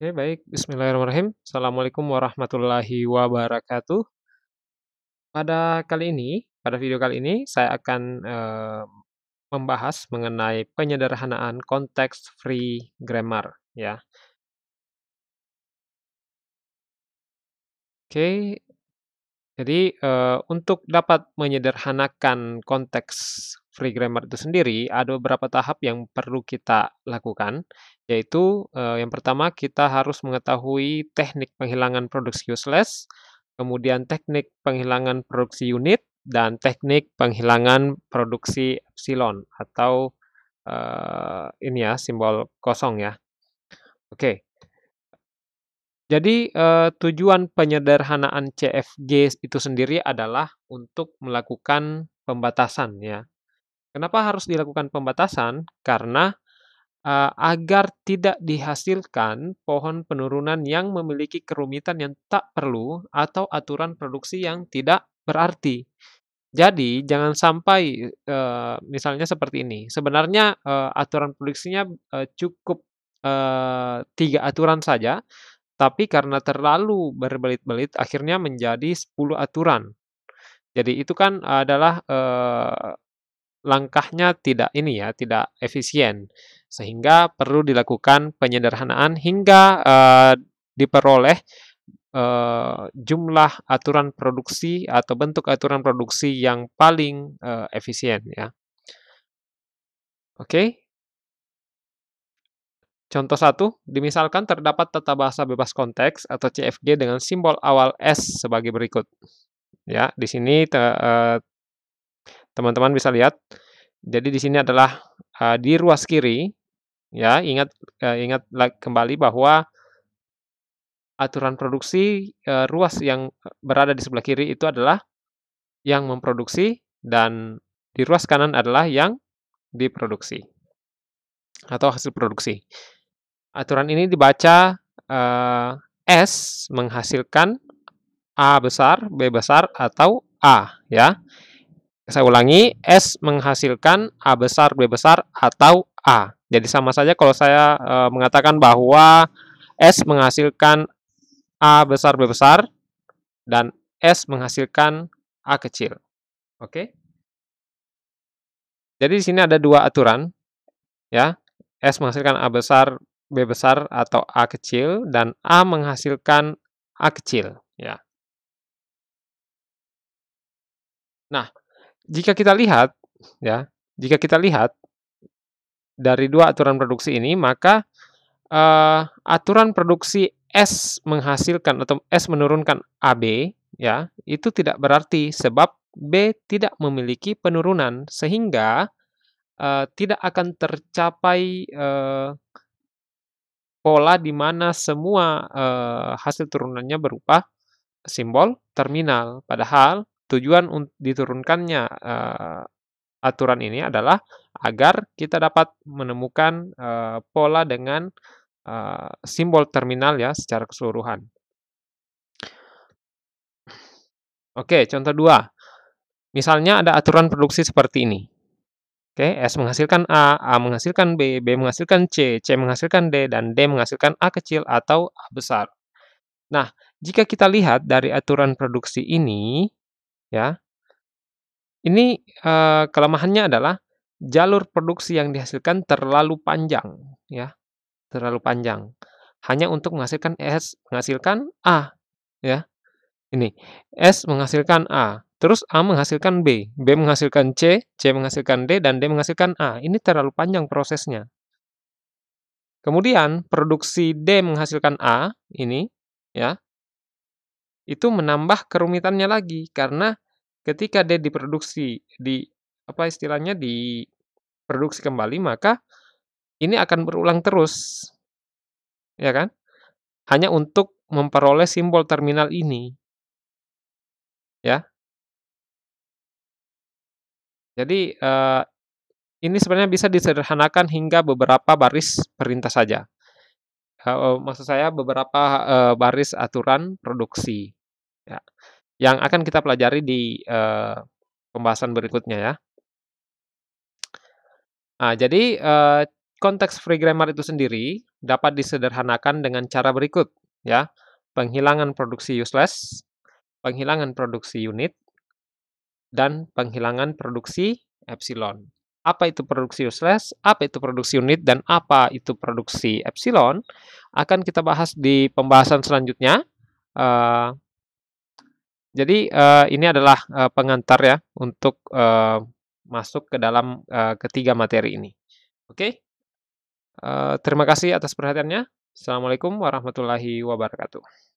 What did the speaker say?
Oke, baik. Bismillahirrahmanirrahim. Assalamualaikum warahmatullahi wabarakatuh. Pada kali ini, pada video kali ini, saya akan eh, membahas mengenai penyederhanaan konteks free grammar. Ya. Oke, jadi eh, untuk dapat menyederhanakan konteks free grammar itu sendiri ada beberapa tahap yang perlu kita lakukan yaitu eh, yang pertama kita harus mengetahui teknik penghilangan produksi useless, kemudian teknik penghilangan produksi unit dan teknik penghilangan produksi epsilon atau eh, ini ya simbol kosong ya. Oke. Jadi eh, tujuan penyederhanaan CFG itu sendiri adalah untuk melakukan pembatasan ya Kenapa harus dilakukan pembatasan? Karena uh, agar tidak dihasilkan pohon penurunan yang memiliki kerumitan yang tak perlu atau aturan produksi yang tidak berarti. Jadi jangan sampai uh, misalnya seperti ini. Sebenarnya uh, aturan produksinya uh, cukup uh, tiga aturan saja, tapi karena terlalu berbelit-belit akhirnya menjadi 10 aturan. Jadi itu kan adalah uh, langkahnya tidak ini ya, tidak efisien. Sehingga perlu dilakukan penyederhanaan hingga uh, diperoleh uh, jumlah aturan produksi atau bentuk aturan produksi yang paling uh, efisien ya. Oke. Okay. Contoh satu, dimisalkan terdapat tata bahasa bebas konteks atau CFG dengan simbol awal S sebagai berikut. Ya, di sini te, uh, Teman-teman bisa lihat. Jadi di sini adalah uh, di ruas kiri ya, ingat uh, ingat kembali bahwa aturan produksi uh, ruas yang berada di sebelah kiri itu adalah yang memproduksi dan di ruas kanan adalah yang diproduksi atau hasil produksi. Aturan ini dibaca uh, S menghasilkan A besar, B besar atau A ya. Saya ulangi, S menghasilkan A besar, B besar, atau A. Jadi sama saja kalau saya e, mengatakan bahwa S menghasilkan A besar, B besar, dan S menghasilkan A kecil. Oke? Jadi di sini ada dua aturan. ya S menghasilkan A besar, B besar, atau A kecil, dan A menghasilkan A kecil. ya. Nah, jika kita lihat ya, jika kita lihat dari dua aturan produksi ini, maka uh, aturan produksi S menghasilkan atau S menurunkan AB ya, itu tidak berarti sebab B tidak memiliki penurunan sehingga uh, tidak akan tercapai uh, pola di mana semua uh, hasil turunannya berupa simbol terminal. Padahal Tujuan diturunkannya uh, aturan ini adalah agar kita dapat menemukan uh, pola dengan uh, simbol terminal ya secara keseluruhan. Oke, contoh dua. Misalnya ada aturan produksi seperti ini. Oke, S menghasilkan A, A menghasilkan B, B menghasilkan C, C menghasilkan D, dan D menghasilkan A kecil atau A besar. Nah, jika kita lihat dari aturan produksi ini, ya. Ini kelemahannya adalah jalur produksi yang dihasilkan terlalu panjang, ya, terlalu panjang. Hanya untuk menghasilkan S menghasilkan A, ya. Ini, S menghasilkan A, terus A menghasilkan B, B menghasilkan C, C menghasilkan D, dan D menghasilkan A. Ini terlalu panjang prosesnya. Kemudian, produksi D menghasilkan A, ini, ya, itu menambah kerumitannya lagi karena ketika dia diproduksi di apa istilahnya diproduksi kembali maka ini akan berulang terus ya kan hanya untuk memperoleh simbol terminal ini ya jadi eh, ini sebenarnya bisa disederhanakan hingga beberapa baris perintah saja eh, maksud saya beberapa eh, baris aturan produksi ya, yang akan kita pelajari di uh, pembahasan berikutnya ya. Nah, jadi uh, konteks free grammar itu sendiri dapat disederhanakan dengan cara berikut ya. Penghilangan produksi useless, penghilangan produksi unit, dan penghilangan produksi epsilon. Apa itu produksi useless, apa itu produksi unit, dan apa itu produksi epsilon akan kita bahas di pembahasan selanjutnya. Uh, jadi uh, ini adalah uh, pengantar ya untuk uh, masuk ke dalam uh, ketiga materi ini. Oke, okay? uh, terima kasih atas perhatiannya. Assalamualaikum warahmatullahi wabarakatuh.